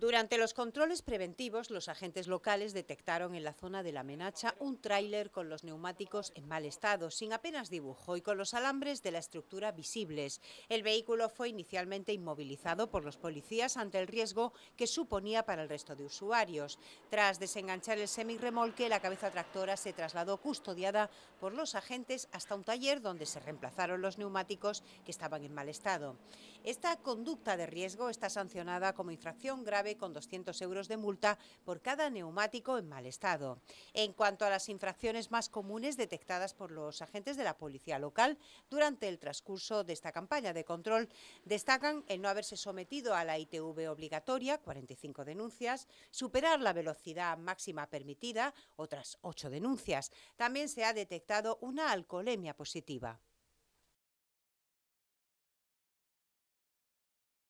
Durante los controles preventivos, los agentes locales detectaron en la zona de la Menacha un tráiler con los neumáticos en mal estado, sin apenas dibujo y con los alambres de la estructura visibles. El vehículo fue inicialmente inmovilizado por los policías ante el riesgo que suponía para el resto de usuarios. Tras desenganchar el semirremolque, la cabeza tractora se trasladó custodiada por los agentes hasta un taller donde se reemplazaron los neumáticos que estaban en mal estado. Esta conducta de riesgo está sancionada como infracción grave con 200 euros de multa por cada neumático en mal estado. En cuanto a las infracciones más comunes detectadas por los agentes de la policía local durante el transcurso de esta campaña de control, destacan el no haberse sometido a la ITV obligatoria, 45 denuncias, superar la velocidad máxima permitida, otras 8 denuncias. También se ha detectado una alcoholemia positiva.